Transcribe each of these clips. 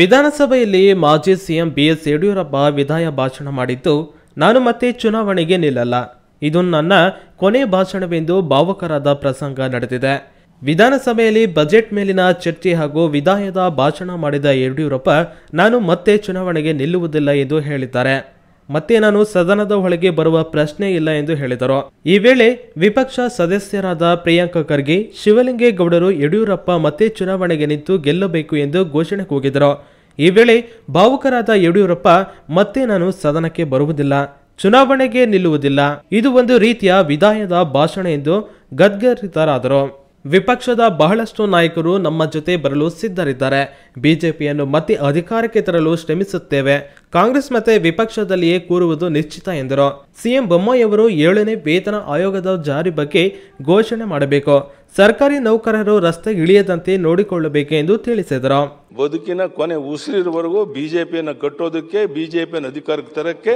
ವಿಧಾನಸಭೆಯಲ್ಲಿ ಮಾಜಿ CM BS Yediyurappa ವಿದಾಯ ಭಾಷಣ ಮಾಡಿದ್ದು ನಾನು ಮತ್ತೆ ಚುನಾವಣೆಗೆ ನಿಲ್ಲಲ್ಲ ಇದು ನನ್ನ ಕೊನೆ ಭಾಷಣವೆಂದು ಭಾವುಕರಾದ ಪ್ರಸಂಗ ನಡೆದಿದೆ ವಿಧಾನಸಭೆಯಲ್ಲಿ ಬಜೆಟ್ ಮೇಲಿನ ಚರ್ಚೆ ಹಾಗೂ ವಿದಾಯದ ಭಾಷಣ ಮಾಡಿದ ಯಡಿಯೂರಪ್ಪ ನಾನು ಮತ್ತೆ ಚುನಾವಣೆಗೆ ನಿಲ್ಲುವುದಿಲ್ಲ ಎಂದು ಹೇಳಿದ್ದಾರೆ ಮತ್ತೆ ನಾನು ಸದನದ ಒಳಗೆ ಬರುವ ಪ್ರಶ್ನೆ ಇಲ್ಲ ಎಂದು ಹೇಳಿದರು ಈ ವೇಳೆ ವಿಪಕ್ಷ ಸದಸ್ಯರಾದ ಪ್ರಿಯಾಂಕ ಖರ್ಗೆ ಶಿವಲಿಂಗೇಗೌಡರು ಯಡಿಯೂರಪ್ಪ ಮತ್ತೆ ಚುನಾವಣೆಗೆ ನಿಂತು ಗೆಲ್ಲಬೇಕು ಎಂದು ಘೋಷಣೆ ಕೂಗಿದರು ಈ ವೇಳೆ ಭಾವುಕರಾದ ಯಡಿಯೂರಪ್ಪ ಮತ್ತೆ ನಾನು ಸದನಕ್ಕೆ ಬರುವುದಿಲ್ಲ ಚುನಾವಣೆಗೆ ನಿಲ್ಲುವುದಿಲ್ಲ ಇದು ಒಂದು ರೀತಿಯ ವಿದಾಯದ ಭಾಷಣ ಎಂದು ಗದ್ಗರಿತರಾದರು ವಿಪಕ್ಷದ ಬಹಳಷ್ಟು ನಾಯಕರು ನಮ್ಮ ಜೊತೆ ಬರಲು ಸಿದ್ಧರಿದ್ದಾರೆ ಬಿಜೆಪಿಯನ್ನು ಮತ್ತೆ ಅಧಿಕಾರಕ್ಕೆ ತರಲು ಶ್ರಮಿಸುತ್ತೇವೆ ಕಾಂಗ್ರೆಸ್ ಮತ್ತೆ ವಿಪಕ್ಷದಲ್ಲಿಯೇ ಕೂರುವುದು ನಿಶ್ಚಿತ ಎಂದರು ಸಿಎಂ ಬೊಮ್ಮಾಯಿಯವರು ಏಳನೇ ವೇತನ ಆಯೋಗದ ಜಾರಿ ಬಗ್ಗೆ ಘೋಷಣೆ ಮಾಡಬೇಕು ಸರ್ಕಾರಿ ನೌಕರರು ರಸ್ತೆ ಇಳಿಯದಂತೆ ಎಂದು ತಿಳಿಸಿದರು ಬದುಕಿನ ಕೊನೆ ಉಸಿರಿರುವವರೆಗೂ ಬಿಜೆಪಿಯನ್ನು ಕಟ್ಟೋದಕ್ಕೆ ಬಿಜೆಪಿಯನ್ನು ಅಧಿಕಾರಕ್ಕೆ ತರಕ್ಕೆ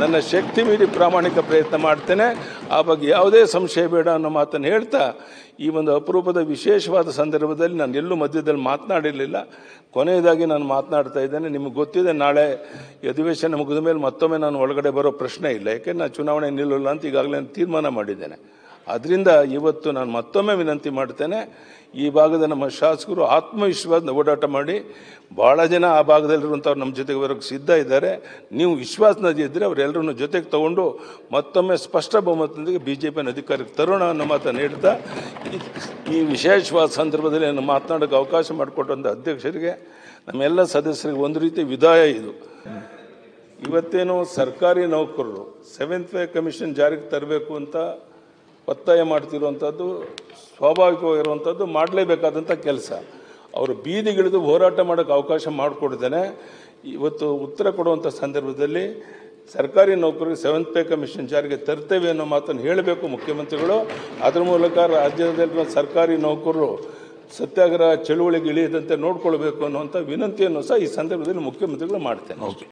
ನನ್ನ ಶಕ್ತಿ ಮೀರಿ ಪ್ರಾಮಾಣಿಕ ಪ್ರಯತ್ನ ಮಾಡ್ತೇನೆ ಆ ಬಗ್ಗೆ ಯಾವುದೇ ಸಂಶಯ ಬೇಡ ಅನ್ನೋ ಮಾತನ್ನು ಹೇಳ್ತಾ ಈ ಒಂದು ಅಪರೂಪದ ವಿಶೇಷವಾದ ಸಂದರ್ಭದಲ್ಲಿ ನಾನು ಎಲ್ಲೂ ಮಧ್ಯದಲ್ಲಿ ಮಾತನಾಡಿರಲಿಲ್ಲ ಕೊನೆಯದಾಗಿ ನಾನು ಮಾತನಾಡ್ತಾ ಇದ್ದೇನೆ ನಿಮಗೆ ಗೊತ್ತಿದೆ ನಾಳೆ ಈ ಅಧಿವೇಶನ ಮುಗಿದ ಮೇಲೆ ಮತ್ತೊಮ್ಮೆ ನಾನು ಒಳಗಡೆ ಬರೋ ಪ್ರಶ್ನೆ ಇಲ್ಲ ಯಾಕೆಂದ್ರೆ ನಾನು ಚುನಾವಣೆ ನಿಲ್ಲಲ್ಲ ಅಂತ ಈಗಾಗಲೇ ತೀರ್ಮಾನ ಮಾಡಿದ್ದೇನೆ ಅದರಿಂದ ಇವತ್ತು ನಾನು ಮತ್ತೊಮ್ಮೆ ವಿನಂತಿ ಮಾಡ್ತೇನೆ ಈ ಭಾಗದ ನಮ್ಮ ಶಾಸಕರು ಆತ್ಮವಿಶ್ವಾಸದ ಓಡಾಟ ಮಾಡಿ ಭಾಳ ಜನ ಆ ಭಾಗದಲ್ಲಿರುವಂಥವ್ರು ನಮ್ಮ ಜೊತೆಗೆ ಬರೋಕ್ಕೆ ಸಿದ್ಧ ಇದ್ದಾರೆ ನೀವು ವಿಶ್ವಾಸನದಿ ಇದ್ದರೆ ಅವರೆಲ್ಲರನ್ನು ಜೊತೆಗೆ ತಗೊಂಡು ಮತ್ತೊಮ್ಮೆ ಸ್ಪಷ್ಟ ಬಹುಮತದೊಂದಿಗೆ ಬಿ ಜೆ ಪಿನ ಅಧಿಕಾರಕ್ಕೆ ತರೋಣ ಅನ್ನೋ ಮಾತನ್ನು ನೀಡ್ತಾ ಈ ವಿಶೇಷವಾದ ಸಂದರ್ಭದಲ್ಲಿ ನಾನು ಮಾತನಾಡೋಕ್ಕೆ ಅವಕಾಶ ಮಾಡಿಕೊಟ್ಟಂಥ ಅಧ್ಯಕ್ಷರಿಗೆ ನಮ್ಮೆಲ್ಲ ಸದಸ್ಯರಿಗೆ ಒಂದು ರೀತಿ ವಿದಾಯ ಇದು ಇವತ್ತೇನು ಸರ್ಕಾರಿ ನೌಕರರು ಸೆವೆಂತ್ ಪೇ ಕಮಿಷನ್ ಜಾರಿಗೆ ತರಬೇಕು ಅಂತ ಒತ್ತಾಯ ಮಾಡ್ತಿರುವಂಥದ್ದು ಸ್ವಾಭಾವಿಕವಾಗಿರುವಂಥದ್ದು ಮಾಡಲೇಬೇಕಾದಂಥ ಕೆಲಸ ಅವರು ಬೀದಿಗಿಳಿದು ಹೋರಾಟ ಮಾಡೋಕ್ಕೆ ಅವಕಾಶ ಮಾಡಿಕೊಡ್ತೇನೆ ಇವತ್ತು ಉತ್ತರ ಕೊಡುವಂಥ ಸಂದರ್ಭದಲ್ಲಿ ಸರ್ಕಾರಿ ನೌಕರರಿಗೆ ಸೆವೆಂತ್ ಪೇ ಕಮಿಷನ್ ಜಾರಿಗೆ ತರ್ತೇವೆ ಅನ್ನೋ ಮಾತನ್ನು ಹೇಳಬೇಕು ಮುಖ್ಯಮಂತ್ರಿಗಳು ಅದರ ಮೂಲಕ ರಾಜ್ಯದಲ್ಲಿರುವ ಸರ್ಕಾರಿ ನೌಕರರು ಸತ್ಯಾಗ್ರಹ ಚಳುವಳಿಗೆ ಇಳಿಯದಂತೆ ನೋಡಿಕೊಳ್ಬೇಕು ಅನ್ನುವಂಥ ವಿನಂತಿಯನ್ನು ಸಹ ಈ ಸಂದರ್ಭದಲ್ಲಿ ಮುಖ್ಯಮಂತ್ರಿಗಳು ಮಾಡ್ತೇನೆ